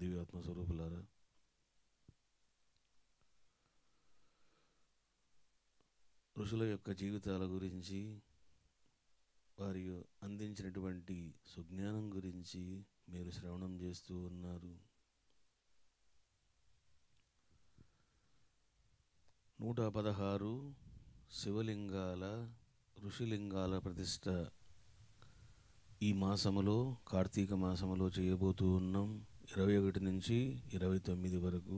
దివ్యాత్మ స్వరూపులారా ఋషుల యొక్క జీవితాల గురించి వారి అందించినటువంటి సుజ్ఞానం గురించి మీరు శ్రవణం చేస్తూ ఉన్నారు నూట పదహారు శివలింగాల ఋషిలింగాల ప్రతిష్ట ఈ మాసములో కార్తీక మాసములో చేయబోతూ ఉన్నాం ఇరవై ఒకటి నుంచి ఇరవై తొమ్మిది వరకు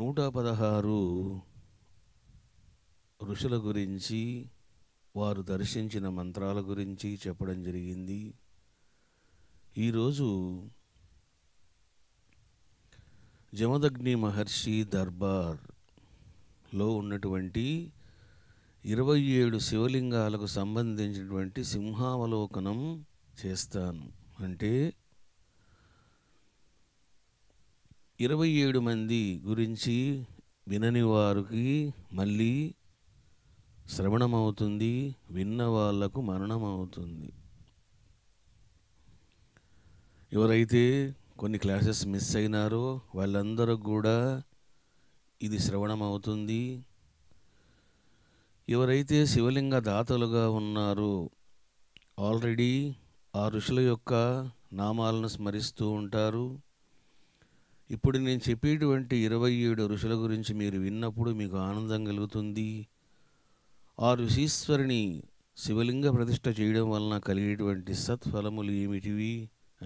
నూట పదహారు ఋషుల గురించి వారు దర్శించిన మంత్రాల గురించి చెప్పడం జరిగింది ఈరోజు జమదగ్ని మహర్షి దర్బార్లో ఉన్నటువంటి ఇరవై ఏడు శివలింగాలకు సంబంధించినటువంటి సింహావలోకనం చేస్తాను అంటే ఇరవై ఏడు మంది గురించి వినని వారికి మళ్ళీ శ్రవణమవుతుంది విన్న వాళ్లకు మరణమవుతుంది ఎవరైతే కొన్ని క్లాసెస్ మిస్ అయినారో వాళ్ళందరూ కూడా ఇది శ్రవణమవుతుంది ఎవరైతే శివలింగ దాతలుగా ఉన్నారో ఆల్రెడీ ఆ ఋషుల యొక్క నామాలను స్మరిస్తూ ఉంటారు ఇప్పుడు నేను చెప్పేటువంటి ఇరవై ఏడు ఋషుల గురించి మీరు విన్నప్పుడు మీకు ఆనందం కలుగుతుంది ఆ ఋషీశ్వరిని శివలింగ ప్రతిష్ట చేయడం వలన కలిగేటువంటి సత్ఫలములు ఏమిటివి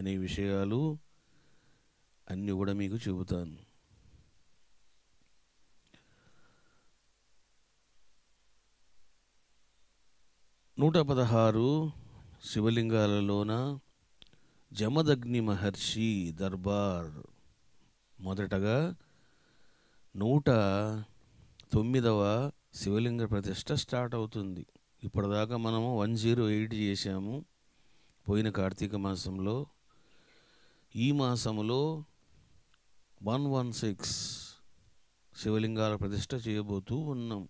అనే విషయాలు అన్నీ కూడా మీకు చెబుతాను నూట పదహారు శివలింగాలలోన జమదగ్ని మహర్షి దర్బార్ మొదటగా నూట తొమ్మిదవ శివలింగ ప్రతిష్ట స్టార్ట్ అవుతుంది ఇప్పటిదాకా మనము వన్ జీరో ఎయిట్ చేశాము పోయిన కార్తీక మాసంలో ఈ మాసంలో వన్ వన్ సిక్స్ శివలింగాల ప్రతిష్ట చేయబోతూ ఉన్నాం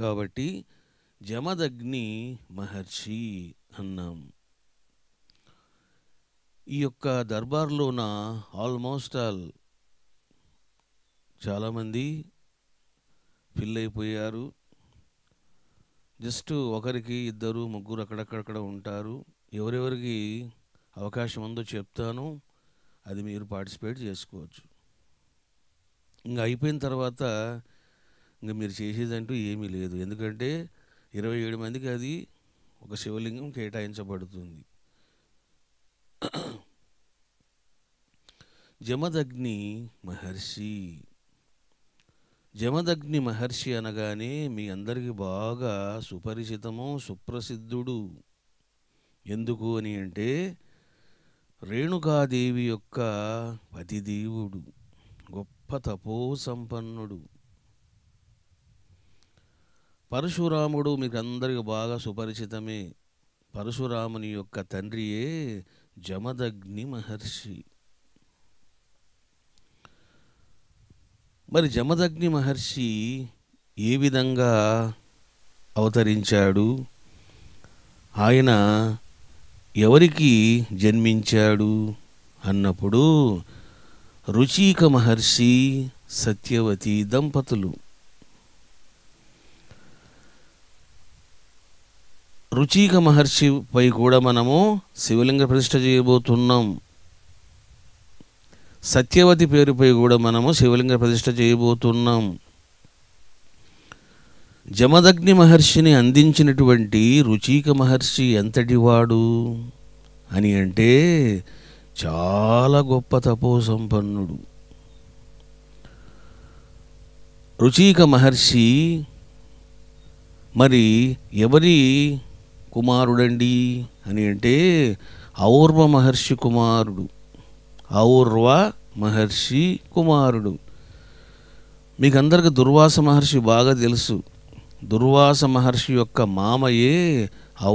కాబట్టి జమదగ్ని మహర్షి అన్నాం ఈ యొక్క దర్బార్లోన ఆల్మోస్ట్ ఆల్ చాలామంది ఫిల్ అయిపోయారు జస్ట్ ఒకరికి ఇద్దరు ముగ్గురు అక్కడక్కడక్కడ ఉంటారు ఎవరెవరికి అవకాశం ఉందో చెప్తాను అది మీరు పార్టిసిపేట్ చేసుకోవచ్చు ఇంకా అయిపోయిన తర్వాత ఇంకా మీరు చేసేదంటూ ఏమీ లేదు ఎందుకంటే ఇరవై ఏడు మందికి అది ఒక శివలింగం కేటాయించబడుతుంది జమదగ్ని మహర్షి జమదగ్ని మహర్షి అనగానే మీ అందరికీ బాగా సుపరిచితము సుప్రసిద్ధుడు ఎందుకు అని అంటే రేణుకాదేవి యొక్క పతిదేవుడు గొప్ప తపోసంపన్నుడు పరశురాముడు మీకు అందరికీ బాగా సుపరిచితమే పరశురాముని యొక్క తండ్రియే జమదగ్ని మహర్షి మరి జమదగ్ని మహర్షి ఏ విధంగా అవతరించాడు ఆయన ఎవరికి జన్మించాడు అన్నప్పుడు రుచిక మహర్షి సత్యవతి దంపతులు రుచిక మహర్షిపై కూడా మనము శివలింగ ప్రతిష్ట చేయబోతున్నాం సత్యవతి పేరుపై కూడా మనము శివలింగ ప్రతిష్ట చేయబోతున్నాం జమదగ్ని మహర్షిని అందించినటువంటి రుచిక మహర్షి ఎంతటివాడు అని అంటే చాలా గొప్ప తపో సంపన్నుడు రుచిక మహర్షి మరి ఎవరి కుమారుడండి అని అంటే ఔర్వ మహర్షి కుమారుడు ఔర్వ మహర్షి కుమారుడు మీకు అందరికీ దుర్వాస మహర్షి బాగా తెలుసు దుర్వాస మహర్షి యొక్క మామయే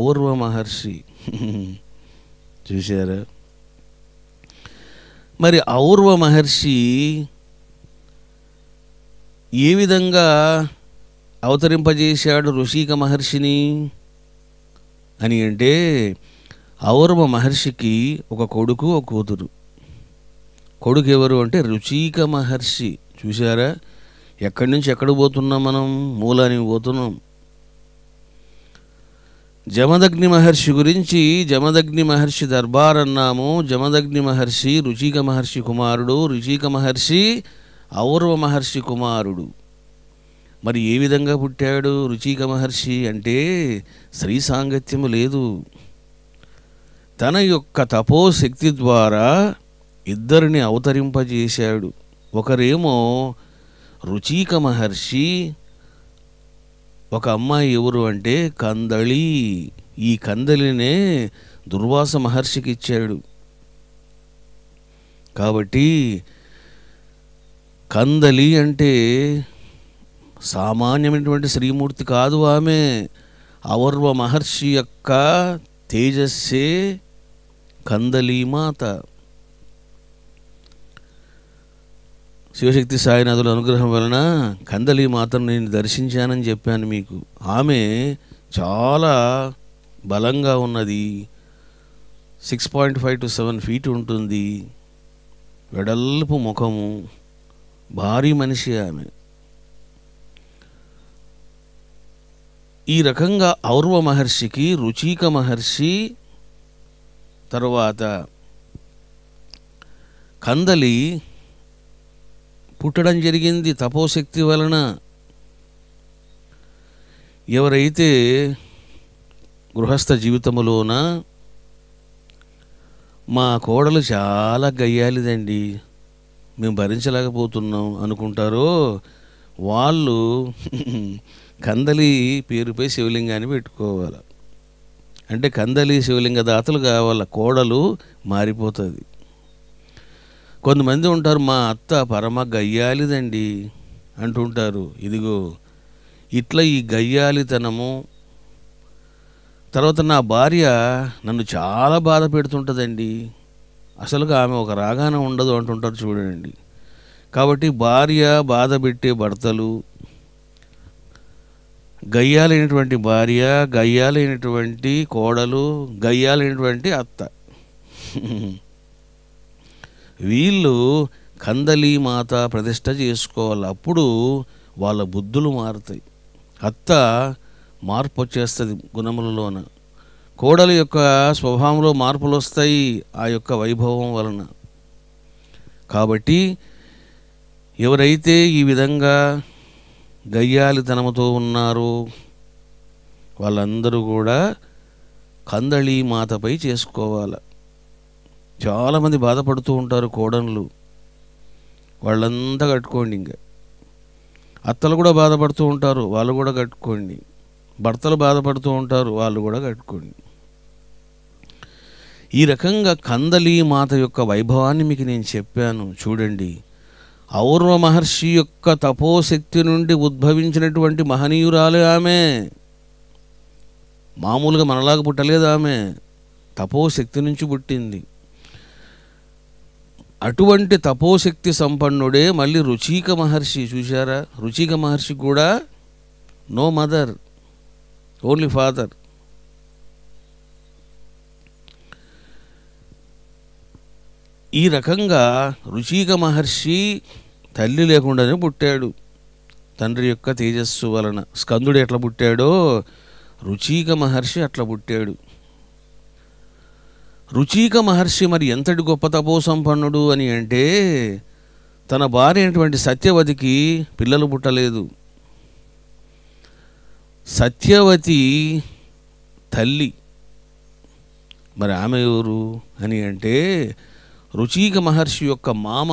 ఔర్వ మహర్షి చూశారా మరి ఔర్వ మహర్షి ఏ విధంగా అవతరింపజేశాడు ఋషిక మహర్షిని అని అంటే ఔరవ మహర్షికి ఒక కొడుకు ఒక కూతురు కొడుకు ఎవరు అంటే రుచిక మహర్షి చూసారా ఎక్కడి నుంచి ఎక్కడ పోతున్నాం మనం మూలానికి పోతున్నాం జమదగ్ని మహర్షి గురించి జమదగ్ని మహర్షి దర్బార్ అన్నాము జమదగ్ని మహర్షి రుచిక మహర్షి కుమారుడు రుచిక మహర్షి ఔరవ మహర్షి కుమారుడు మరి ఏ విధంగా పుట్టాడు రుచిక మహర్షి అంటే స్త్రీ సాంగత్యము లేదు తన యొక్క తపోశక్తి ద్వారా ఇద్దరిని అవతరింపజేశాడు ఒకరేమో రుచిక మహర్షి ఒక అమ్మాయి ఎవరు అంటే కందళి ఈ కందలినే దుర్వాస మహర్షికి ఇచ్చాడు కాబట్టి కందలి అంటే సామాన్యమైనటువంటి శ్రీమూర్తి కాదు ఆమె అవర్వ మహర్షి యొక్క తేజస్సే కందలీమాత శివశక్తి సాయినాథుల అనుగ్రహం వలన కందలీమాతను నేను దర్శించానని చెప్పాను మీకు ఆమె చాలా బలంగా ఉన్నది six point five to seven feet ఉంటుంది వెడల్పు ముఖము భారీ మనిషి ఆమె ఈ రకంగా ఔర్వ మహర్షికి రుచిక మహర్షి తరువాత కందలి పుట్టడం జరిగింది తపోశక్తి వలన ఎవరైతే గృహస్థ జీవితములోన మా కోడలు చాలా గయ్యాలిదండి మేము భరించలేకపోతున్నాం అనుకుంటారో వాళ్ళు కందలి పేరుపై శివలింగాన్ని పెట్టుకోవాలి అంటే కందలి శివలింగ దాతలు కావాల కోడలు మారిపోతుంది కొంతమంది ఉంటారు మా అత్త పరమ గయ్యాలిదండి అంటుంటారు ఇదిగో ఇట్లా ఈ గయ్యాలితనము తర్వాత నా భార్య నన్ను చాలా బాధ పెడుతుంటుందండి అసలుగా ఆమె ఒక రాగాన ఉండదు అంటుంటారు చూడండి కాబట్టి భార్య బాధ పెట్టే భర్తలు గయ్యాలైనటువంటి భార్య గయ్యాలైనటువంటి కోడలు గయ్యాలైనటువంటి అత్త వీళ్ళు కందలి మాత ప్రతిష్ట చేసుకోవాలి అప్పుడు వాళ్ళ బుద్ధులు మారుతాయి అత్త మార్పు వచ్చేస్తుంది గుణములలోన కోడలు యొక్క స్వభావంలో మార్పులు వస్తాయి ఆ యొక్క వైభవం వలన కాబట్టి ఎవరైతే ఈ విధంగా గయ్యాలితనముతో ఉన్నారు వాళ్ళందరూ కూడా కందళి మాతపై చేసుకోవాలి చాలామంది బాధపడుతూ ఉంటారు కోడన్లు వాళ్ళంతా కట్టుకోండి ఇంకా అత్తలు కూడా బాధపడుతూ ఉంటారు వాళ్ళు కూడా కట్టుకోండి భర్తలు బాధపడుతూ ఉంటారు వాళ్ళు కూడా కట్టుకోండి ఈ రకంగా కందలి మాత యొక్క వైభవాన్ని మీకు నేను చెప్పాను చూడండి ఔర్వ మహర్షి యొక్క తపోశక్తి నుండి ఉద్భవించినటువంటి మహనీయురాలు ఆమె మామూలుగా మనలాగా పుట్టలేదు ఆమె తపోశక్తి నుంచి పుట్టింది అటువంటి తపోశక్తి సంపన్నుడే మళ్ళీ రుచిక మహర్షి చూశారా రుచిక మహర్షి కూడా నో మదర్ ఓన్లీ ఫాదర్ ఈ రకంగా ఋషిక మహర్షి తల్లి లేకుండానే పుట్టాడు తండ్రి యొక్క తేజస్సు వలన స్కందుడు ఎట్లా పుట్టాడో రుచీక మహర్షి అట్లా పుట్టాడు రుచీక మహర్షి మరి ఎంతటి గొప్ప తపో సంపన్నుడు అని అంటే తన భార్య అయినటువంటి సత్యవతికి పిల్లలు పుట్టలేదు సత్యవతి తల్లి మరి ఆమె ఎవరు అని అంటే రుచిక మహర్షి యొక్క మామ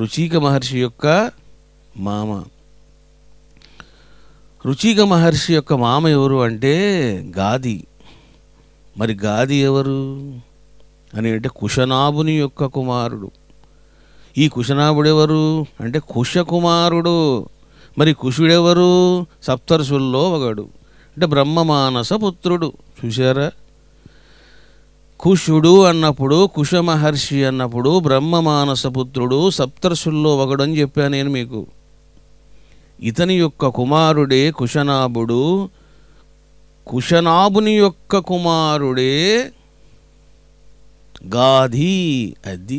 రుచిక మహర్షి యొక్క మామ రుచిక మహర్షి యొక్క మామ ఎవరు అంటే గాది మరి గాది ఎవరు అని అంటే కుశనాభుని యొక్క కుమారుడు ఈ కుశనాభుడు ఎవరు అంటే కుశకుమారుడు మరి కుశుడెవరు సప్తర్షుల్లో ఒకడు అంటే బ్రహ్మమానస పుత్రుడు చూశారా కుషుడు అన్నప్పుడు మహర్షి అన్నప్పుడు పుత్రుడు సప్తర్షుల్లో అని చెప్పా నేను మీకు ఇతని యొక్క కుమారుడే కుశనాభుడు కుశనాభుని యొక్క కుమారుడే గాధి అది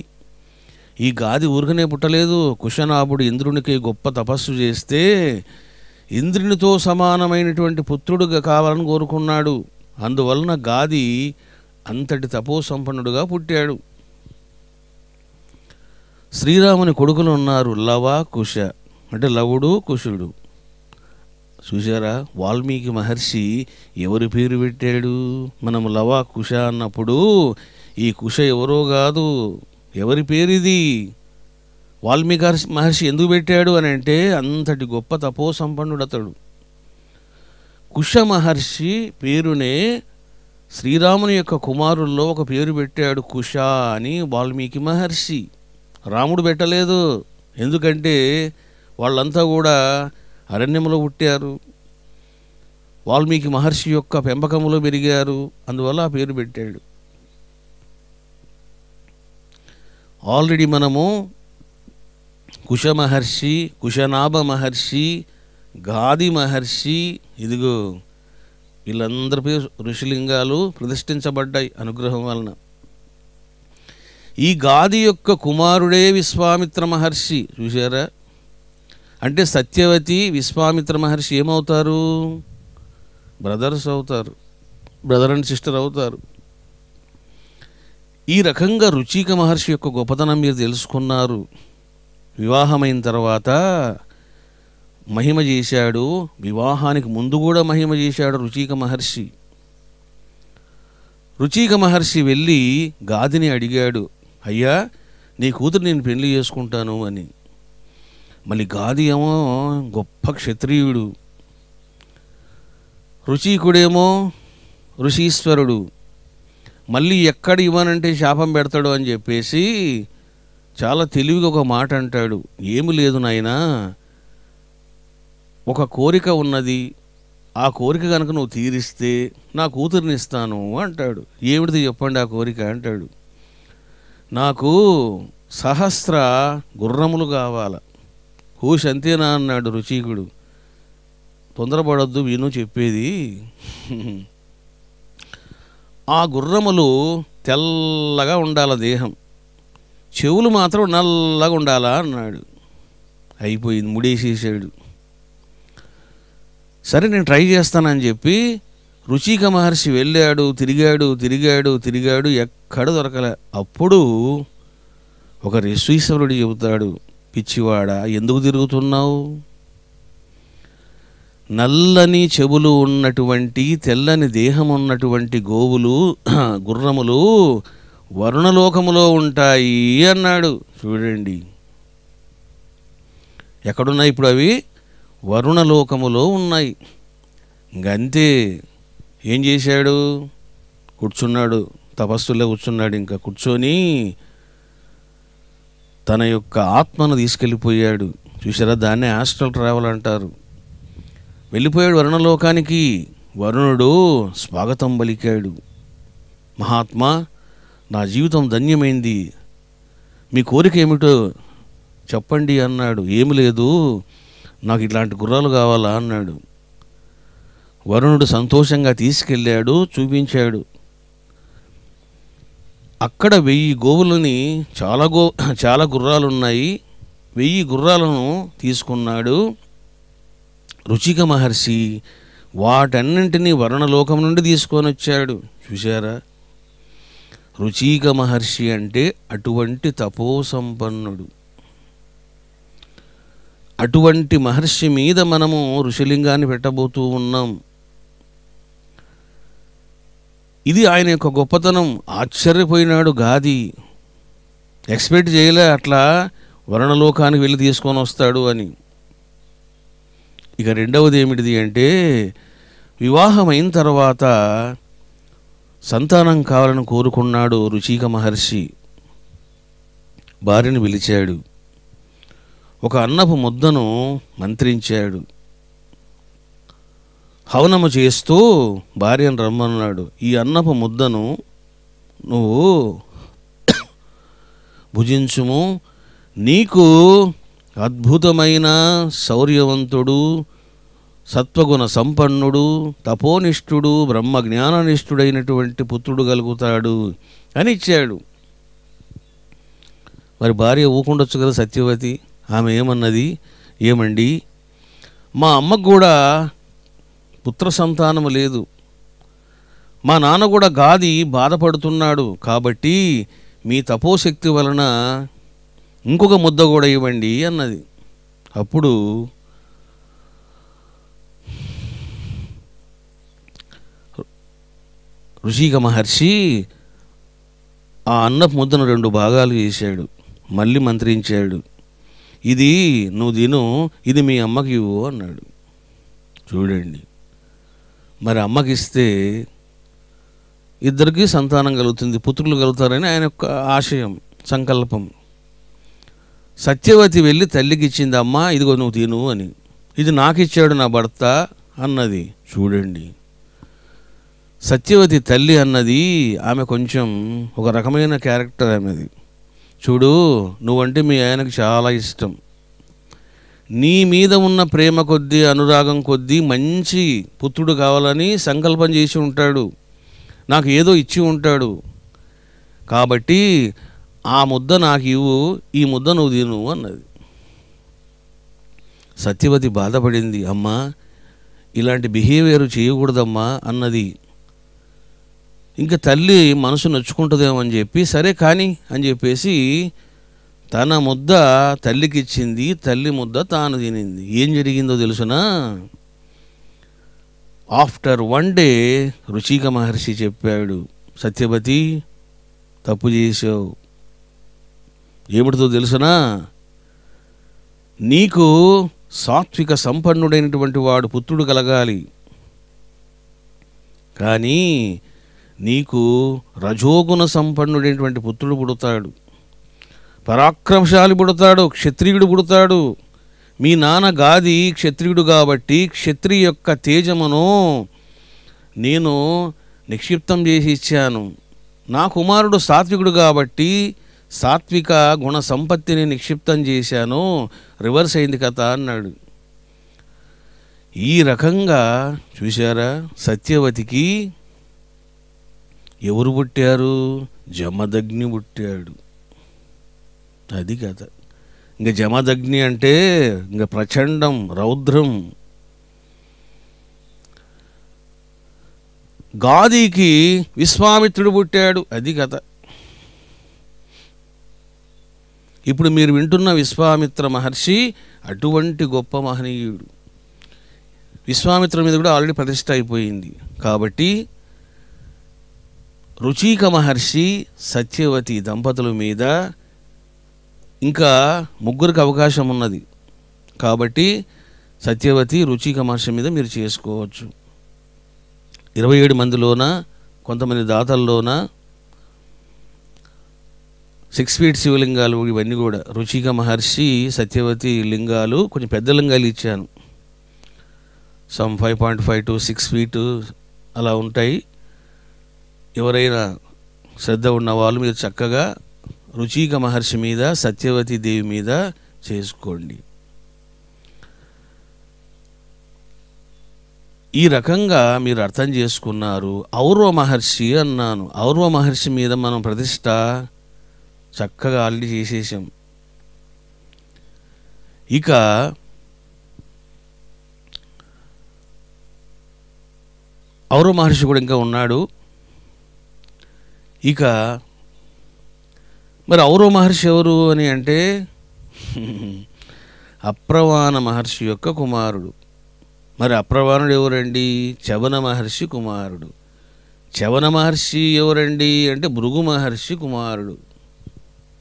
ఈ గాది ఊరికనే పుట్టలేదు కుశనాభుడు ఇంద్రునికి గొప్ప తపస్సు చేస్తే ఇంద్రునితో సమానమైనటువంటి పుత్రుడుగా కావాలని కోరుకున్నాడు అందువలన గాది అంతటి తపోసంపన్నుడుగా పుట్టాడు శ్రీరాముని కొడుకులు ఉన్నారు లవ కుశ అంటే లవుడు కుశుడు చూశారా వాల్మీకి మహర్షి ఎవరి పేరు పెట్టాడు మనం లవ కుశ అన్నప్పుడు ఈ కుశ ఎవరో కాదు ఎవరి పేరిది వాల్మీకి మహర్షి ఎందుకు పెట్టాడు అని అంటే అంతటి గొప్ప తపోసంపన్నుడు అతడు కుష మహర్షి పేరునే శ్రీరాముని యొక్క కుమారుల్లో ఒక పేరు పెట్టాడు కుష అని వాల్మీకి మహర్షి రాముడు పెట్టలేదు ఎందుకంటే వాళ్ళంతా కూడా అరణ్యంలో పుట్టారు వాల్మీకి మహర్షి యొక్క పెంపకంలో పెరిగారు అందువల్ల ఆ పేరు పెట్టాడు ఆల్రెడీ మనము కుశ మహర్షి కుశనాభ మహర్షి గాది మహర్షి ఇదిగో వీళ్ళందరిపై ఋషిలింగాలు ప్రతిష్ఠించబడ్డాయి అనుగ్రహం వలన ఈ గాది యొక్క కుమారుడే విశ్వామిత్ర మహర్షి చూశారా అంటే సత్యవతి విశ్వామిత్ర మహర్షి ఏమవుతారు బ్రదర్స్ అవుతారు బ్రదర్ అండ్ సిస్టర్ అవుతారు ఈ రకంగా రుచిక మహర్షి యొక్క గొప్పతనం మీరు తెలుసుకున్నారు వివాహమైన తర్వాత మహిమ చేశాడు వివాహానికి ముందు కూడా మహిమ చేశాడు రుచిక మహర్షి రుచిక మహర్షి వెళ్ళి గాదిని అడిగాడు అయ్యా నీ కూతురు నేను పెళ్లి చేసుకుంటాను అని మళ్ళీ గాది ఏమో గొప్ప క్షత్రియుడు రుచికుడేమో ఋషీశ్వరుడు మళ్ళీ ఎక్కడ ఇవ్వనంటే శాపం పెడతాడు అని చెప్పేసి చాలా తెలివిగా ఒక మాట అంటాడు ఏమి లేదు నాయనా ఒక కోరిక ఉన్నది ఆ కోరిక కనుక నువ్వు తీరిస్తే నా కూతురిని ఇస్తాను అంటాడు ఏమిటిది చెప్పండి ఆ కోరిక అంటాడు నాకు సహస్ర గుర్రములు కావాల హూష్ అంతేనా అన్నాడు రుచికుడు తొందరపడొద్దు విను చెప్పేది ఆ గుర్రములు తెల్లగా ఉండాల దేహం చెవులు మాత్రం నల్లగా ఉండాలా అన్నాడు అయిపోయింది ముడేసేసాడు సరే నేను ట్రై చేస్తానని చెప్పి రుచిక మహర్షి వెళ్ళాడు తిరిగాడు తిరిగాడు తిరిగాడు ఎక్కడ దొరకలే అప్పుడు ఒక రిశ్వీశ్వరుడు చెబుతాడు పిచ్చివాడ ఎందుకు తిరుగుతున్నావు నల్లని చెవులు ఉన్నటువంటి తెల్లని దేహం ఉన్నటువంటి గోవులు గుర్రములు వరుణలోకములో ఉంటాయి అన్నాడు చూడండి ఎక్కడున్నాయి ఇప్పుడు అవి వరుణలోకములో ఉన్నాయి ఇంకంతే ఏం చేశాడు కూర్చున్నాడు తపస్సులో కూర్చున్నాడు ఇంకా కూర్చొని తన యొక్క ఆత్మను తీసుకెళ్ళిపోయాడు చూసారా దాన్నే ఆస్ట్రల్ ట్రావెల్ అంటారు వెళ్ళిపోయాడు వరుణలోకానికి వరుణుడు స్వాగతం పలికాడు మహాత్మా నా జీవితం ధన్యమైంది మీ కోరిక ఏమిటో చెప్పండి అన్నాడు ఏమి లేదు నాకు ఇట్లాంటి గుర్రాలు కావాలా అన్నాడు వరుణుడు సంతోషంగా తీసుకెళ్ళాడు చూపించాడు అక్కడ వెయ్యి గోవులని చాలా గో చాలా గుర్రాలున్నాయి వెయ్యి గుర్రాలను తీసుకున్నాడు రుచిక మహర్షి వాటన్నింటినీ వరుణలోకం నుండి తీసుకొని వచ్చాడు చూశారా రుచిక మహర్షి అంటే అటువంటి తపోసంపన్నుడు అటువంటి మహర్షి మీద మనము ఋషిలింగాన్ని పెట్టబోతూ ఉన్నాం ఇది ఆయన యొక్క గొప్పతనం ఆశ్చర్యపోయినాడు గాది ఎక్స్పెక్ట్ చేయలే అట్లా వరుణలోకానికి వెళ్ళి తీసుకొని వస్తాడు అని ఇక రెండవది ఏమిటిది అంటే వివాహమైన తర్వాత సంతానం కావాలని కోరుకున్నాడు రుచిక మహర్షి భార్యను పిలిచాడు ఒక అన్నపు ముద్దను మంత్రించాడు హవనము చేస్తూ భార్యను రమ్మన్నాడు ఈ అన్నపు ముద్దను నువ్వు భుజించుము నీకు అద్భుతమైన శౌర్యవంతుడు సత్వగుణ సంపన్నుడు తపోనిష్ఠుడు బ్రహ్మ జ్ఞాననిష్ఠుడైనటువంటి పుత్రుడు కలుగుతాడు అని ఇచ్చాడు మరి భార్య ఊకుండొచ్చు కదా సత్యవతి ఆమె ఏమన్నది ఏమండి మా అమ్మకు కూడా పుత్ర సంతానము లేదు మా నాన్న కూడా గాది బాధపడుతున్నాడు కాబట్టి మీ తపోశక్తి వలన ఇంకొక ముద్ద కూడా ఇవ్వండి అన్నది అప్పుడు ఋషిక మహర్షి ఆ అన్నపు ముద్దను రెండు భాగాలు చేశాడు మళ్ళీ మంత్రించాడు ఇది నువ్వు తిను ఇది మీ అమ్మకి ఇవ్వు అన్నాడు చూడండి మరి అమ్మకిస్తే ఇద్దరికీ సంతానం కలుగుతుంది పుత్రులు కలుగుతారని ఆయన యొక్క ఆశయం సంకల్పం సత్యవతి వెళ్ళి తల్లికి ఇచ్చింది అమ్మ ఇదిగో నువ్వు తిను అని ఇది నాకు ఇచ్చాడు నా భర్త అన్నది చూడండి సత్యవతి తల్లి అన్నది ఆమె కొంచెం ఒక రకమైన క్యారెక్టర్ ఆమెది చూడు నువ్వంటే మీ ఆయనకు చాలా ఇష్టం నీ మీద ఉన్న ప్రేమ కొద్దీ అనురాగం కొద్దీ మంచి పుత్రుడు కావాలని సంకల్పం చేసి ఉంటాడు నాకు ఏదో ఇచ్చి ఉంటాడు కాబట్టి ఆ ముద్ద నాకు ఇవ్వు ఈ ముద్ద నువ్వు తిను అన్నది సత్యవతి బాధపడింది అమ్మా ఇలాంటి బిహేవియర్ చేయకూడదమ్మా అన్నది ఇంకా తల్లి మనసు నొచ్చుకుంటుందేమో అని చెప్పి సరే కానీ అని చెప్పేసి తన ముద్ద తల్లికి ఇచ్చింది తల్లి ముద్ద తాను తినింది ఏం జరిగిందో తెలుసునా ఆఫ్టర్ వన్ డే రుచిక మహర్షి చెప్పాడు సత్యపతి తప్పు చేసావు ఏమిటితో తెలుసునా నీకు సాత్విక సంపన్నుడైనటువంటి వాడు పుత్రుడు కలగాలి కానీ నీకు రజోగుణ సంపన్నుడైనటువంటి పుత్రుడు పుడతాడు పరాక్రమశాలి పుడతాడు క్షత్రియుడు పుడతాడు మీ నాన్న గాది క్షత్రియుడు కాబట్టి క్షత్రియ యొక్క తేజమును నేను నిక్షిప్తం చేసి ఇచ్చాను నా కుమారుడు సాత్వికుడు కాబట్టి సాత్విక గుణ సంపత్తిని నిక్షిప్తం చేశాను రివర్స్ అయింది కథ అన్నాడు ఈ రకంగా చూశారా సత్యవతికి ఎవరు పుట్టారు జమదగ్ని పుట్టాడు అది కథ ఇంకా జమదగ్ని అంటే ఇంకా ప్రచండం రౌద్రం గాదికి విశ్వామిత్రుడు పుట్టాడు అది కథ ఇప్పుడు మీరు వింటున్న విశ్వామిత్ర మహర్షి అటువంటి గొప్ప మహనీయుడు విశ్వామిత్ర మీద కూడా ఆల్రెడీ ప్రతిష్ట అయిపోయింది కాబట్టి రుచిక మహర్షి సత్యవతి దంపతుల మీద ఇంకా ముగ్గురికి అవకాశం ఉన్నది కాబట్టి సత్యవతి రుచిక మహర్షి మీద మీరు చేసుకోవచ్చు ఇరవై ఏడు మందిలోన కొంతమంది దాతల్లోన సిక్స్ ఫీట్ శివలింగాలు ఇవన్నీ కూడా రుచిక మహర్షి సత్యవతి లింగాలు కొంచెం పెద్ద లింగాలు ఇచ్చాను some five point five to six feet అలా ఉంటాయి ఎవరైనా శ్రద్ధ ఉన్నవాళ్ళు మీరు చక్కగా రుచిక మహర్షి మీద సత్యవతి దేవి మీద చేసుకోండి ఈ రకంగా మీరు అర్థం చేసుకున్నారు ఔర్వ మహర్షి అన్నాను ఔర్వ మహర్షి మీద మనం ప్రతిష్ట చక్కగా ఆల్రెడీ చేసేసాం ఇక ఔరవ మహర్షి కూడా ఇంకా ఉన్నాడు ఇక మరి ఔరో మహర్షి ఎవరు అని అంటే అప్రవాణ మహర్షి యొక్క కుమారుడు మరి అప్రవాణుడు ఎవరండి చవన మహర్షి కుమారుడు చవన మహర్షి ఎవరండి అంటే భృగు మహర్షి కుమారుడు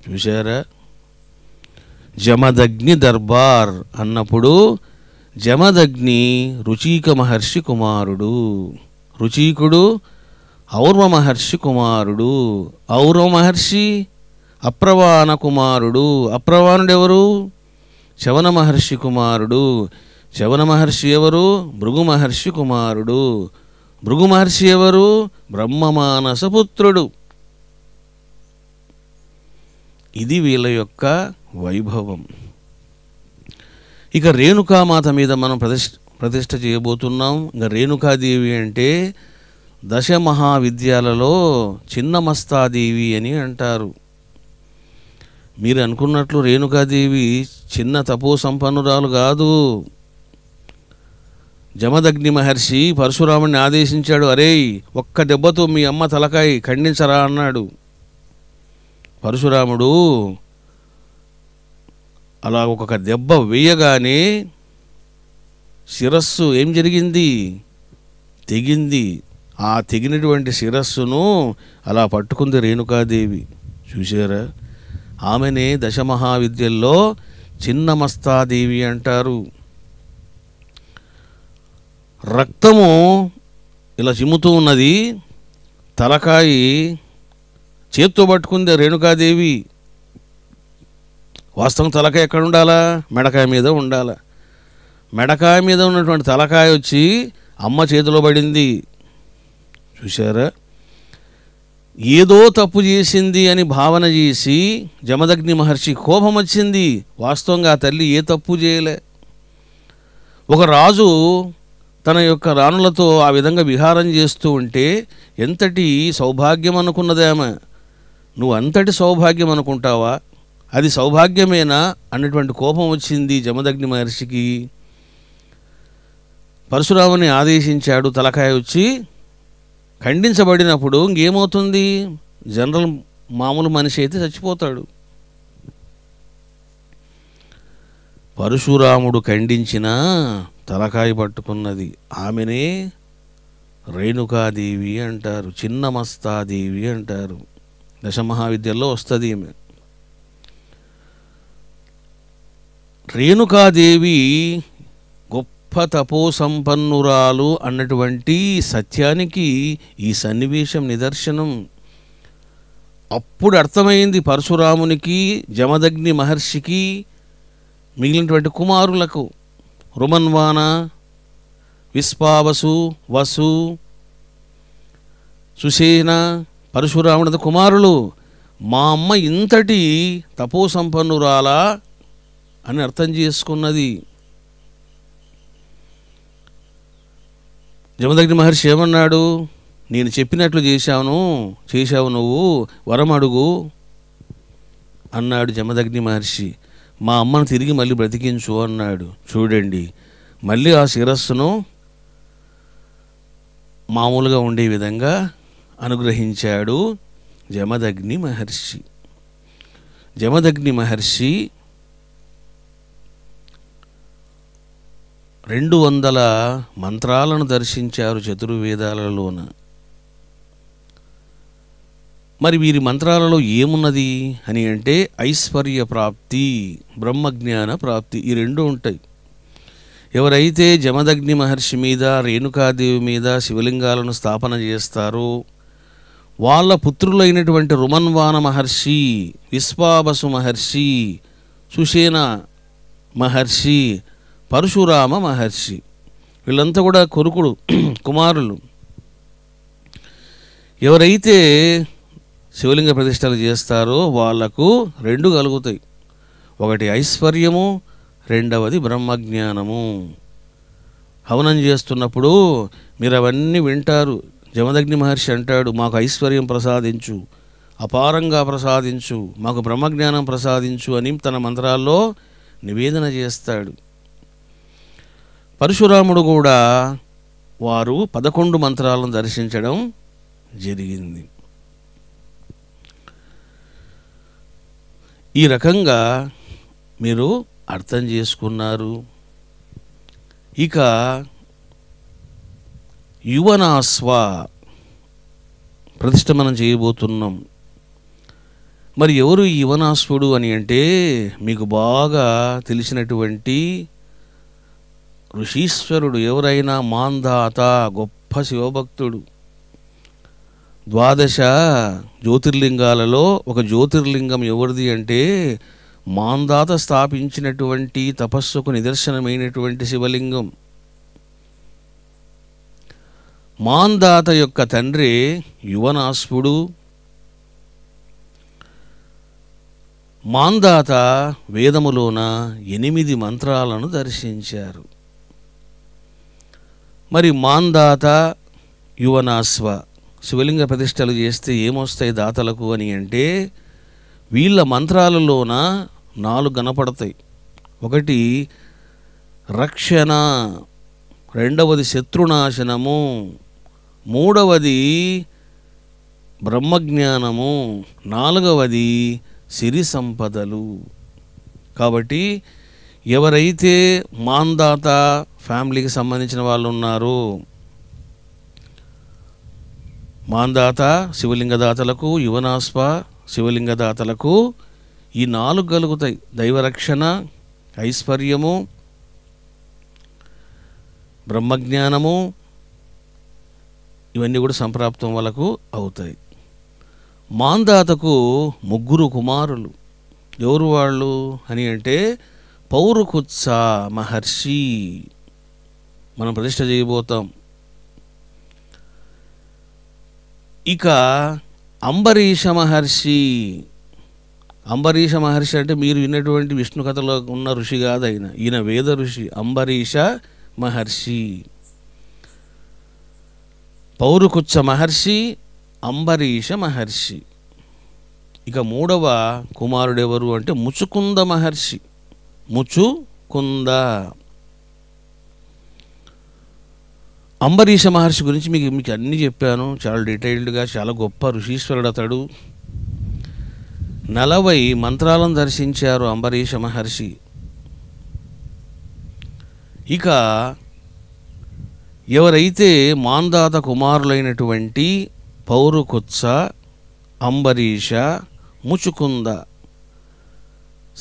చూశారా జమదగ్ని దర్బార్ అన్నప్పుడు జమదగ్ని రుచీక మహర్షి కుమారుడు రుచీకుడు ఔర్వ మహర్షి కుమారుడు ఔరవ మహర్షి అప్రవాణ కుమారుడు అప్రవాణుడెవరు శవన మహర్షి కుమారుడు శవన మహర్షి ఎవరు భృగు మహర్షి కుమారుడు భృగు మహర్షి ఎవరు బ్రహ్మమానస పుత్రుడు ఇది వీళ్ళ యొక్క వైభవం ఇక రేణుకామాత మీద మనం ప్రతిష్ఠ ప్రతిష్ట చేయబోతున్నాం ఇంకా రేణుకాదేవి అంటే దశ మహావిద్యాలలో చిన్నమస్తాదేవి అని అంటారు మీరు అనుకున్నట్లు రేణుకాదేవి చిన్న తపో సంపన్నురాలు కాదు జమదగ్ని మహర్షి పరశురాముని ఆదేశించాడు అరే ఒక్క దెబ్బతో మీ అమ్మ తలకాయ ఖండించరా అన్నాడు పరశురాముడు అలా ఒక దెబ్బ వేయగానే శిరస్సు ఏం జరిగింది తెగింది ఆ తెగినటువంటి శిరస్సును అలా పట్టుకుంది రేణుకాదేవి చూశారా ఆమెనే దశమహావిద్యల్లో చిన్నమస్తాదేవి అంటారు రక్తము ఇలా చిమ్ముతూ ఉన్నది తలకాయి చేత్తో పట్టుకుంది రేణుకాదేవి వాస్తవం తలకాయ ఎక్కడ ఉండాలా మెడకాయ మీద ఉండాలా మెడకాయ మీద ఉన్నటువంటి తలకాయ వచ్చి అమ్మ చేతిలో పడింది చూశారా ఏదో తప్పు చేసింది అని భావన చేసి జమదగ్ని మహర్షి కోపం వచ్చింది వాస్తవంగా తల్లి ఏ తప్పు చేయలే ఒక రాజు తన యొక్క రాణులతో ఆ విధంగా విహారం చేస్తూ ఉంటే ఎంతటి సౌభాగ్యం అనుకున్నదేమే నువ్వు అంతటి సౌభాగ్యం అనుకుంటావా అది సౌభాగ్యమేనా అన్నటువంటి కోపం వచ్చింది జమదగ్ని మహర్షికి పరశురాముని ఆదేశించాడు తలకాయ వచ్చి ఖండించబడినప్పుడు ఇంకేమవుతుంది జనరల్ మామూలు మనిషి అయితే చచ్చిపోతాడు పరశురాముడు ఖండించిన తలకాయ పట్టుకున్నది ఆమెనే రేణుకాదేవి అంటారు చిన్నమస్తాదేవి అంటారు దశమహావిద్యలో వస్తుంది ఆమె రేణుకాదేవి తపోసంపన్నురాలు అన్నటువంటి సత్యానికి ఈ సన్నివేశం నిదర్శనం అప్పుడు అర్థమైంది పరశురామునికి జమదగ్ని మహర్షికి మిగిలినటువంటి కుమారులకు రుమన్వాన విస్పావసు వసు సుసేన పరశురాముని కుమారులు మా అమ్మ ఇంతటి తపోసంపన్నురాలా అని అర్థం చేసుకున్నది జమదగ్ని మహర్షి ఏమన్నాడు నేను చెప్పినట్లు చేశాను చేశావు నువ్వు వరం అడుగు అన్నాడు జమదగ్ని మహర్షి మా అమ్మను తిరిగి మళ్ళీ బ్రతికించు అన్నాడు చూడండి మళ్ళీ ఆ శిరస్సును మామూలుగా ఉండే విధంగా అనుగ్రహించాడు జమదగ్ని మహర్షి జమదగ్ని మహర్షి రెండు వందల మంత్రాలను దర్శించారు చతుర్వేదాలలోన మరి వీరి మంత్రాలలో ఏమున్నది అని అంటే ఐశ్వర్య ప్రాప్తి బ్రహ్మజ్ఞాన ప్రాప్తి ఈ రెండు ఉంటాయి ఎవరైతే జమదగ్ని మహర్షి మీద రేణుకాదేవి మీద శివలింగాలను స్థాపన చేస్తారో వాళ్ళ పుత్రులైనటువంటి రుమన్వాన మహర్షి విశ్వాబసు మహర్షి సుషేన మహర్షి పరశురామ మహర్షి వీళ్ళంతా కూడా కొరుకుడు కుమారులు ఎవరైతే శివలింగ ప్రతిష్టలు చేస్తారో వాళ్లకు రెండు కలుగుతాయి ఒకటి ఐశ్వర్యము రెండవది బ్రహ్మజ్ఞానము హవనం చేస్తున్నప్పుడు మీరు అవన్నీ వింటారు జమదగ్ని మహర్షి అంటాడు మాకు ఐశ్వర్యం ప్రసాదించు అపారంగా ప్రసాదించు మాకు బ్రహ్మజ్ఞానం ప్రసాదించు అని తన మంత్రాల్లో నివేదన చేస్తాడు పరశురాముడు కూడా వారు పదకొండు మంత్రాలను దర్శించడం జరిగింది ఈ రకంగా మీరు అర్థం చేసుకున్నారు ఇక యువనాస్వ మనం చేయబోతున్నాం మరి ఎవరు ఈ యువనాశ్వుడు అని అంటే మీకు బాగా తెలిసినటువంటి ఋషీశ్వరుడు ఎవరైనా మాందాత గొప్ప శివభక్తుడు ద్వాదశ జ్యోతిర్లింగాలలో ఒక జ్యోతిర్లింగం ఎవరిది అంటే మాందాత స్థాపించినటువంటి తపస్సుకు నిదర్శనమైనటువంటి శివలింగం మాందాత యొక్క తండ్రి యువనాస్పుడు మాందాత వేదములోన ఎనిమిది మంత్రాలను దర్శించారు మరి మాందాత యువనాశ్వ శివలింగ ప్రతిష్టలు చేస్తే ఏమొస్తాయి దాతలకు అని అంటే వీళ్ళ మంత్రాలలోన నాలుగు కనపడతాయి ఒకటి రక్షణ రెండవది శత్రునాశనము మూడవది బ్రహ్మజ్ఞానము నాలుగవది సిరి సంపదలు కాబట్టి ఎవరైతే మాందాత ఫ్యామిలీకి సంబంధించిన వాళ్ళు ఉన్నారు మాందాత శివలింగదాతలకు యువనాస్ప శివలింగదాతలకు ఈ నాలుగు కలుగుతాయి దైవరక్షణ ఐశ్వర్యము బ్రహ్మజ్ఞానము ఇవన్నీ కూడా సంప్రాప్తం వాళ్ళకు అవుతాయి మాందాతకు ముగ్గురు కుమారులు ఎవరు వాళ్ళు అని అంటే పౌరుకుత్స మహర్షి మనం ప్రతిష్ట చేయబోతాం ఇక అంబరీష మహర్షి అంబరీష మహర్షి అంటే మీరు విన్నటువంటి విష్ణు కథలో ఉన్న ఋషి కాదు ఆయన ఈయన వేద ఋషి అంబరీష మహర్షి పౌరుకుచ్చ మహర్షి అంబరీష మహర్షి ఇక మూడవ కుమారుడెవరు అంటే ముచుకుంద మహర్షి ముచుకుంద అంబరీష మహర్షి గురించి మీకు మీకు అన్నీ చెప్పాను చాలా డీటెయిల్డ్గా చాలా గొప్ప ఋషీశ్వరుడు అతడు నలభై మంత్రాలను దర్శించారు అంబరీష మహర్షి ఇక ఎవరైతే మాందాత కుమారులైనటువంటి పౌరుకొత్స అంబరీష ముచుకుంద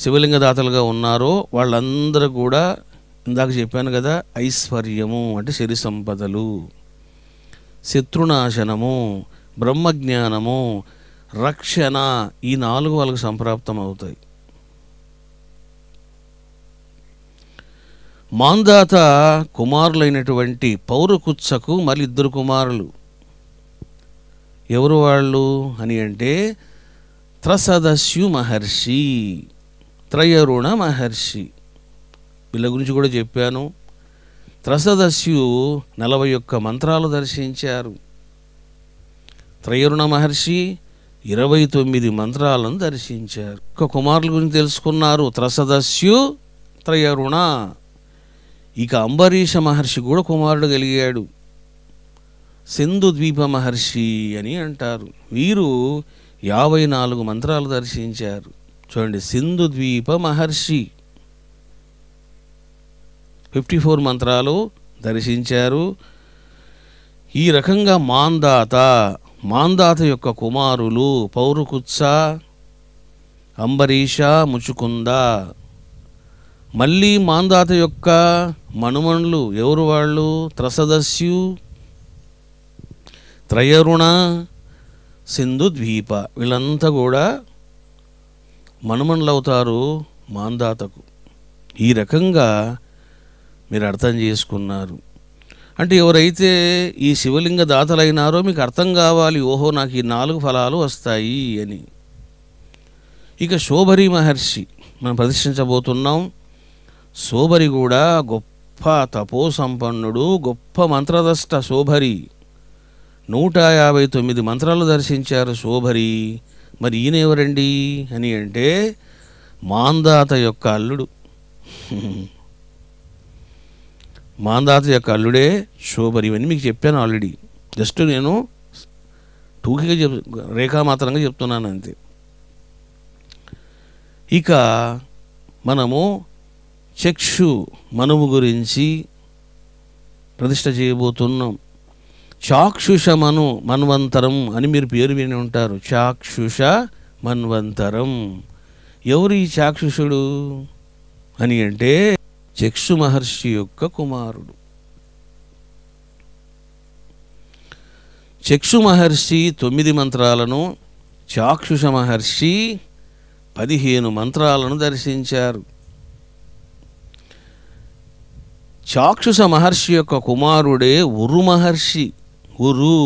శివలింగదాతలుగా ఉన్నారో వాళ్ళందరూ కూడా ఇందాక చెప్పాను కదా ఐశ్వర్యము అంటే శరీర సంపదలు శత్రునాశనము బ్రహ్మజ్ఞానము రక్షణ ఈ నాలుగు వాళ్ళకు సంప్రాప్తం అవుతాయి మాందాత కుమారులైనటువంటి పౌరకుత్సకు మరి ఇద్దరు కుమారులు ఎవరు వాళ్ళు అని అంటే త్రసదస్యు మహర్షి త్రయరుణ మహర్షి వీళ్ళ గురించి కూడా చెప్పాను త్రసదస్యు నలభై ఒక్క మంత్రాలు దర్శించారు త్రయరుణ మహర్షి ఇరవై తొమ్మిది మంత్రాలను దర్శించారు ఒక కుమారుల గురించి తెలుసుకున్నారు త్రసదస్యు త్రయరుణ ఇక అంబరీష మహర్షి కూడా కుమారుడు కలిగాడు సింధు ద్వీప మహర్షి అని అంటారు వీరు యాభై నాలుగు మంత్రాలు దర్శించారు చూడండి సింధు ద్వీప మహర్షి ఫిఫ్టీ ఫోర్ మంత్రాలు దర్శించారు ఈ రకంగా మాందాత మాందాత యొక్క కుమారులు పౌరుకుత్స అంబరీష ముచుకుంద మళ్ళీ మాందాత యొక్క మనుమణులు ఎవరు వాళ్ళు త్రసదస్యు త్రయరుణ సింధు ద్వీప వీళ్ళంతా కూడా మనుమణులవుతారు మాందాతకు ఈ రకంగా మీరు అర్థం చేసుకున్నారు అంటే ఎవరైతే ఈ శివలింగ దాతలైనారో మీకు అర్థం కావాలి ఓహో నాకు ఈ నాలుగు ఫలాలు వస్తాయి అని ఇక శోభరి మహర్షి మనం ప్రదర్శించబోతున్నాం శోభరి కూడా గొప్ప తపో సంపన్నుడు గొప్ప మంత్రదష్ట శోభరి నూట యాభై తొమ్మిది మంత్రాలు దర్శించారు శోభరి మరి ఈయన ఎవరండి అని అంటే మాందాత యొక్క అల్లుడు మాందాత యొక్క అల్లుడే ఇవన్నీ మీకు చెప్పాను ఆల్రెడీ జస్ట్ నేను టూకిగా చెప్ రేఖామాత్రంగా చెప్తున్నాను అంతే ఇక మనము చక్షు మనము గురించి ప్రతిష్ట చేయబోతున్నాం చాక్షుష మను మన్వంతరం అని మీరు పేరు విని ఉంటారు చాక్షుష మన్వంతరం ఎవరు ఈ చాక్షుషుడు అని అంటే చక్షు మహర్షి యొక్క కుమారుడు చక్షు మహర్షి తొమ్మిది మంత్రాలను చాక్షుష మహర్షి పదిహేను మంత్రాలను దర్శించారు చాక్షుష మహర్షి యొక్క కుమారుడే ఉరు మహర్షి ఉరు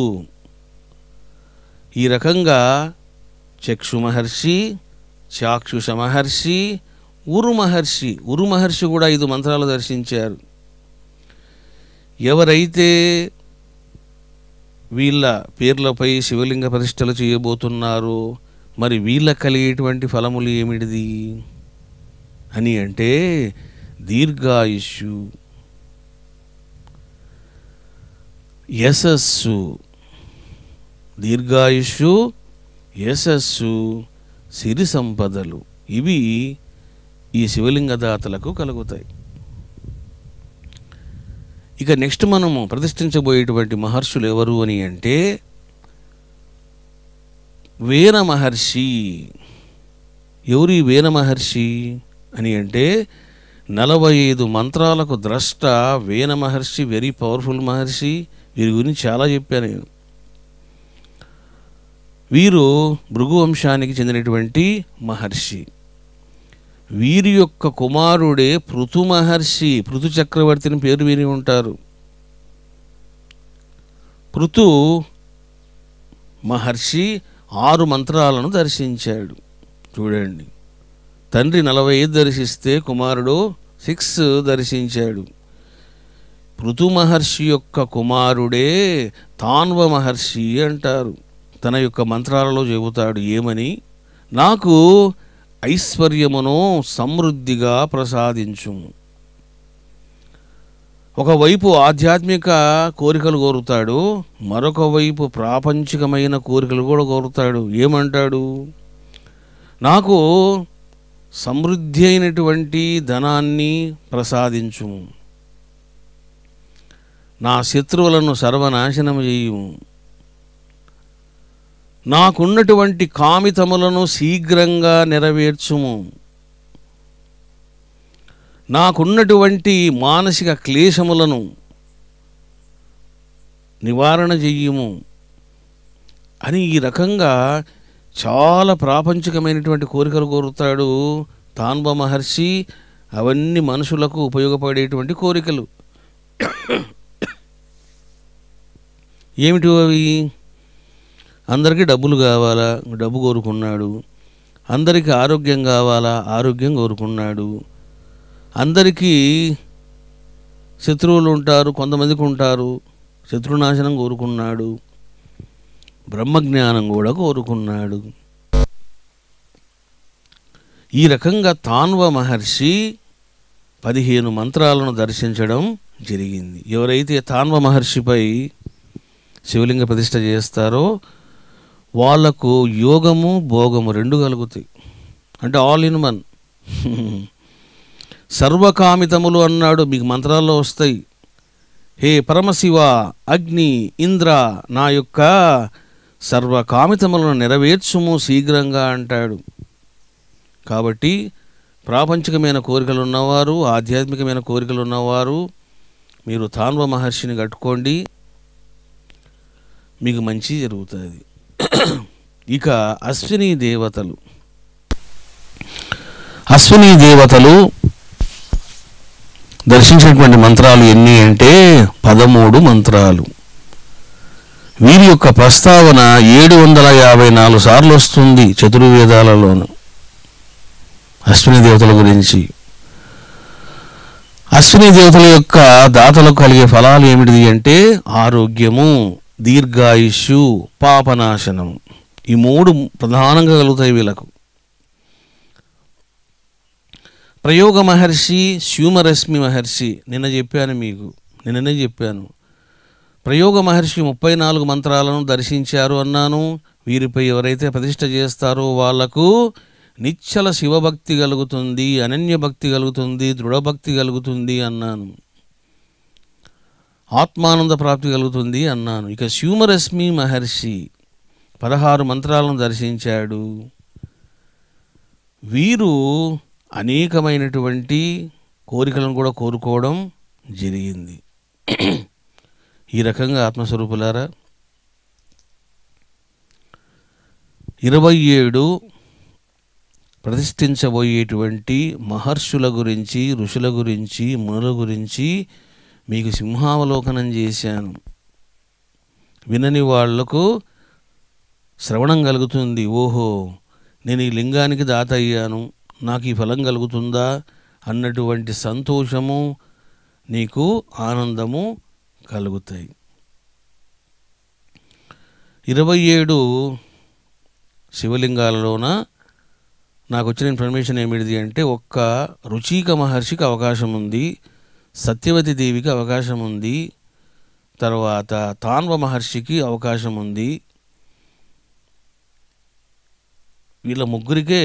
ఈ రకంగా చక్షు మహర్షి చాక్షుష మహర్షి ఉరు మహర్షి ఉరు మహర్షి కూడా ఐదు మంత్రాలు దర్శించారు ఎవరైతే వీళ్ళ పేర్లపై శివలింగ ప్రతిష్టలు చేయబోతున్నారో మరి వీళ్ళ కలిగేటువంటి ఫలములు ఏమిటిది అని అంటే దీర్ఘాయుష్యు యశస్సు దీర్ఘాయుష్యు యశస్సు సిరి సంపదలు ఇవి ఈ శివలింగ దాతలకు కలుగుతాయి ఇక నెక్స్ట్ మనము ప్రతిష్ఠించబోయేటువంటి మహర్షులు ఎవరు అని అంటే వీర మహర్షి ఎవరు ఈ మహర్షి అని అంటే నలభై ఐదు మంత్రాలకు ద్రష్ట వేణ మహర్షి వెరీ పవర్ఫుల్ మహర్షి వీరి గురించి చాలా చెప్పాను నేను వీరు భృగువంశానికి చెందినటువంటి మహర్షి వీరి యొక్క కుమారుడే పృథు మహర్షి పృథు చక్రవర్తిని పేరు విని ఉంటారు పృథు మహర్షి ఆరు మంత్రాలను దర్శించాడు చూడండి తండ్రి నలభై ఐదు దర్శిస్తే కుమారుడు సిక్స్ దర్శించాడు పృథు మహర్షి యొక్క కుమారుడే తాన్వ మహర్షి అంటారు తన యొక్క మంత్రాలలో చెబుతాడు ఏమని నాకు ఐశ్వర్యమును సమృద్ధిగా ప్రసాదించు ఒకవైపు ఆధ్యాత్మిక కోరికలు కోరుతాడు మరొక వైపు ప్రాపంచికమైన కోరికలు కూడా కోరుతాడు ఏమంటాడు నాకు సమృద్ధి అయినటువంటి ధనాన్ని ప్రసాదించుము నా శత్రువులను సర్వనాశనం చేయుము నాకున్నటువంటి కామితములను శీఘ్రంగా నెరవేర్చుము నాకున్నటువంటి మానసిక క్లేశములను నివారణ చెయ్యము అని ఈ రకంగా చాలా ప్రాపంచికమైనటువంటి కోరికలు కోరుతాడు తాన్బ మహర్షి అవన్నీ మనుషులకు ఉపయోగపడేటువంటి కోరికలు ఏమిటి అవి అందరికీ డబ్బులు కావాలా డబ్బు కోరుకున్నాడు అందరికీ ఆరోగ్యం కావాలా ఆరోగ్యం కోరుకున్నాడు అందరికీ శత్రువులు ఉంటారు కొంతమందికి ఉంటారు శత్రునాశనం కోరుకున్నాడు బ్రహ్మజ్ఞానం కూడా కోరుకున్నాడు ఈ రకంగా తాన్వ మహర్షి పదిహేను మంత్రాలను దర్శించడం జరిగింది ఎవరైతే తాన్వ మహర్షిపై శివలింగ ప్రతిష్ట చేస్తారో వాళ్ళకు యోగము భోగము రెండు కలుగుతాయి అంటే ఆల్ ఇన్ వన్ సర్వకామితములు అన్నాడు మీకు మంత్రాల్లో వస్తాయి హే పరమశివ అగ్ని ఇంద్ర నా యొక్క సర్వకామితములను నెరవేర్చుము శీఘ్రంగా అంటాడు కాబట్టి ప్రాపంచికమైన కోరికలు ఉన్నవారు ఆధ్యాత్మికమైన కోరికలు ఉన్నవారు మీరు తాన్వ మహర్షిని కట్టుకోండి మీకు మంచి జరుగుతుంది ఇక అశ్విని దేవతలు అశ్విని దేవతలు దర్శించినటువంటి మంత్రాలు ఎన్ని అంటే పదమూడు మంత్రాలు వీరి యొక్క ప్రస్తావన ఏడు వందల యాభై నాలుగు సార్లు వస్తుంది చతుర్వేదాలలోను అశ్విని దేవతల గురించి అశ్విని దేవతల యొక్క దాతలకు కలిగే ఫలాలు ఏమిటిది అంటే ఆరోగ్యము దీర్ఘాయుష్యు పాపనాశనం ఈ మూడు ప్రధానంగా కలుగుతాయి వీళ్ళకు ప్రయోగ మహర్షి శూమరశ్మి మహర్షి నిన్న చెప్పాను మీకు నిన్ననే చెప్పాను ప్రయోగ మహర్షి ముప్పై నాలుగు మంత్రాలను దర్శించారు అన్నాను వీరిపై ఎవరైతే ప్రతిష్ట చేస్తారో వాళ్లకు నిచ్చల శివభక్తి కలుగుతుంది అనన్యభక్తి కలుగుతుంది దృఢభక్తి కలుగుతుంది అన్నాను ఆత్మానంద ప్రాప్తి కలుగుతుంది అన్నాను ఇక స్యూమరశ్మి మహర్షి పదహారు మంత్రాలను దర్శించాడు వీరు అనేకమైనటువంటి కోరికలను కూడా కోరుకోవడం జరిగింది ఈ రకంగా ఆత్మస్వరూపులారా ఇరవై ఏడు ప్రతిష్ఠించబోయేటువంటి మహర్షుల గురించి ఋషుల గురించి మునుల గురించి మీకు సింహావలోకనం చేశాను వినని వాళ్లకు శ్రవణం కలుగుతుంది ఓహో నేను ఈ లింగానికి దాత అయ్యాను నాకు ఈ ఫలం కలుగుతుందా అన్నటువంటి సంతోషము నీకు ఆనందము కలుగుతాయి ఇరవై ఏడు శివలింగాలలోన నాకు వచ్చిన ఇన్ఫర్మేషన్ ఏమిటిది అంటే ఒక్క రుచిక మహర్షికి అవకాశం ఉంది సత్యవతి దేవికి అవకాశం ఉంది తర్వాత తాన్వ మహర్షికి అవకాశం ఉంది వీళ్ళ ముగ్గురికే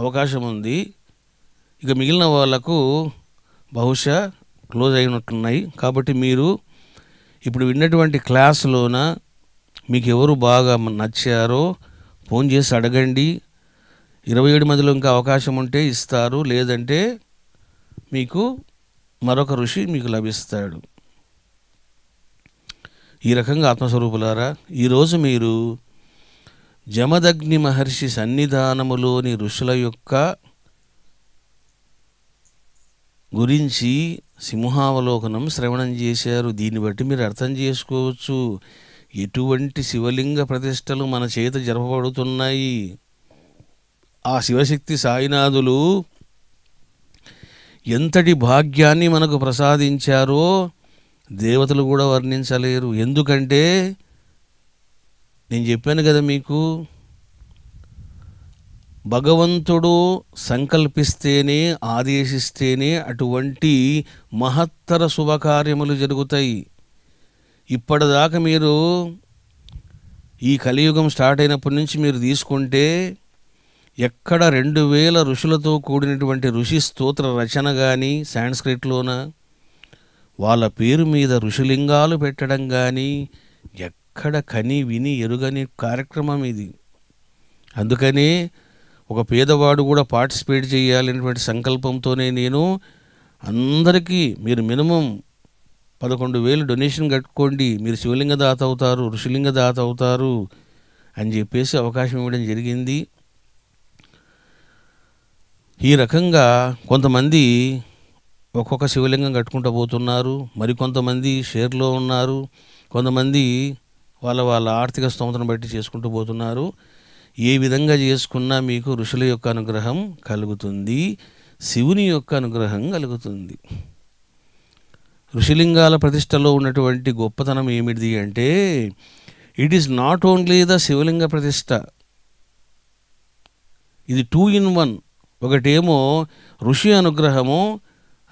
అవకాశం ఉంది ఇక మిగిలిన వాళ్ళకు బహుశా క్లోజ్ అయినట్టున్నాయి కాబట్టి మీరు ఇప్పుడు విన్నటువంటి క్లాసులోన మీకు ఎవరు బాగా నచ్చారో ఫోన్ చేసి అడగండి ఇరవై ఏడు మందిలో ఇంకా అవకాశం ఉంటే ఇస్తారు లేదంటే మీకు మరొక ఋషి మీకు లభిస్తాడు ఈ రకంగా ఆత్మస్వరూపులారా ఈరోజు మీరు జమదగ్ని మహర్షి సన్నిధానములోని ఋషుల యొక్క గురించి సింహావలోకనం శ్రవణం చేశారు దీన్ని బట్టి మీరు అర్థం చేసుకోవచ్చు ఎటువంటి శివలింగ ప్రతిష్టలు మన చేత జరపబడుతున్నాయి ఆ శివశక్తి సాయినాథులు ఎంతటి భాగ్యాన్ని మనకు ప్రసాదించారో దేవతలు కూడా వర్ణించలేరు ఎందుకంటే నేను చెప్పాను కదా మీకు భగవంతుడు సంకల్పిస్తేనే ఆదేశిస్తేనే అటువంటి మహత్తర శుభకార్యములు జరుగుతాయి ఇప్పటిదాకా మీరు ఈ కలియుగం స్టార్ట్ అయినప్పటి నుంచి మీరు తీసుకుంటే ఎక్కడ రెండు వేల ఋషులతో కూడినటువంటి ఋషి స్తోత్ర రచన కానీ సాంస్క్రిట్లోన వాళ్ళ పేరు మీద ఋషులింగాలు పెట్టడం కానీ ఎక్కడ కని విని ఎరుగని కార్యక్రమం ఇది అందుకనే ఒక పేదవాడు కూడా పార్టిసిపేట్ చేయాలనేటువంటి సంకల్పంతోనే నేను అందరికీ మీరు మినిమం పదకొండు వేలు డొనేషన్ కట్టుకోండి మీరు శివలింగ దాత అవుతారు ఋషులింగ దాత అవుతారు అని చెప్పేసి అవకాశం ఇవ్వడం జరిగింది ఈ రకంగా కొంతమంది ఒక్కొక్క శివలింగం కట్టుకుంటూ పోతున్నారు మరికొంతమంది షేర్లో ఉన్నారు కొంతమంది వాళ్ళ వాళ్ళ ఆర్థిక స్తోమతను బట్టి చేసుకుంటూ పోతున్నారు ఏ విధంగా చేసుకున్నా మీకు ఋషుల యొక్క అనుగ్రహం కలుగుతుంది శివుని యొక్క అనుగ్రహం కలుగుతుంది ఋషిలింగాల ప్రతిష్టలో ఉన్నటువంటి గొప్పతనం ఏమిటిది అంటే it is not only the శివలింగ ప్రతిష్ట ఇది టూ ఇన్ వన్ ఒకటేమో ఋషి అనుగ్రహము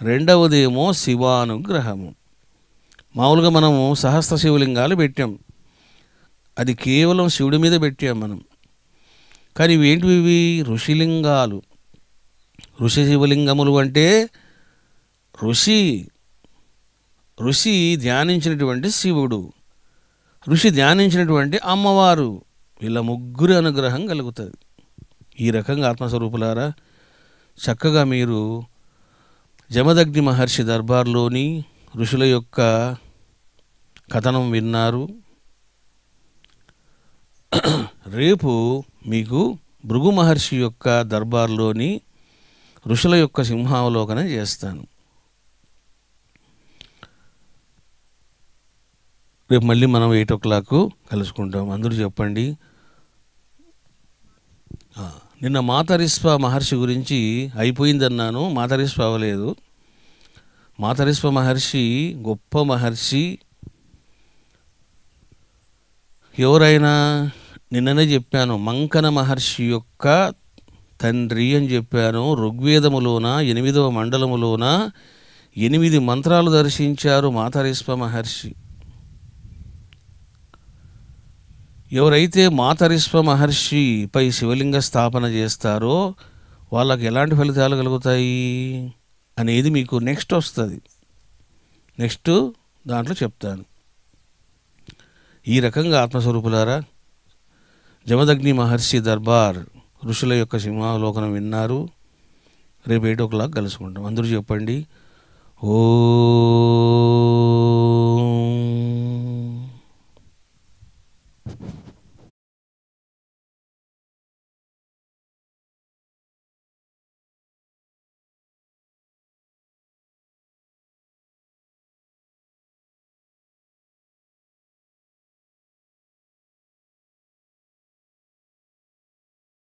రెండవదేమో శివానుగ్రహము మామూలుగా మనము సహస్ర శివలింగాలు పెట్టాం అది కేవలం శివుడి మీద పెట్టాం మనం కానీ ఏంటివి ఇవి ఋషిలింగాలు ఋషి శివలింగములు అంటే ఋషి ఋషి ధ్యానించినటువంటి శివుడు ఋషి ధ్యానించినటువంటి అమ్మవారు వీళ్ళ ముగ్గురు అనుగ్రహం కలుగుతుంది ఈ రకంగా ఆత్మస్వరూపులారా చక్కగా మీరు జమదగ్ని మహర్షి దర్బార్లోని ఋషుల యొక్క కథనం విన్నారు రేపు మీకు భృగు మహర్షి యొక్క దర్బార్లోని ఋషుల యొక్క సింహావలోకన చేస్తాను రేపు మళ్ళీ మనం ఎయిట్ ఓ క్లాక్ కలుసుకుంటాం అందరూ చెప్పండి నిన్న మాతరిస్ప మహర్షి గురించి అయిపోయిందన్నాను మాతరిస్ప అవ్వలేదు మాతరిస్ప మహర్షి గొప్ప మహర్షి ఎవరైనా నిన్ననే చెప్పాను మంకన మహర్షి యొక్క తండ్రి అని చెప్పాను ఋగ్వేదములోన ఎనిమిదవ మండలములోన ఎనిమిది మంత్రాలు దర్శించారు మాతరిస్ప మహర్షి ఎవరైతే మాతరిస్వ మహర్షిపై శివలింగ స్థాపన చేస్తారో వాళ్ళకి ఎలాంటి ఫలితాలు కలుగుతాయి అనేది మీకు నెక్స్ట్ వస్తుంది నెక్స్ట్ దాంట్లో చెప్తాను ఈ రకంగా ఆత్మస్వరూపులారా జమదగ్ని మహర్షి దర్బార్ ఋషుల యొక్క సింహావలోకనం విన్నారు రేపు ఎయిట్ ఓ క్లాక్ కలుసుకుంటాం అందరూ చెప్పండి ఓ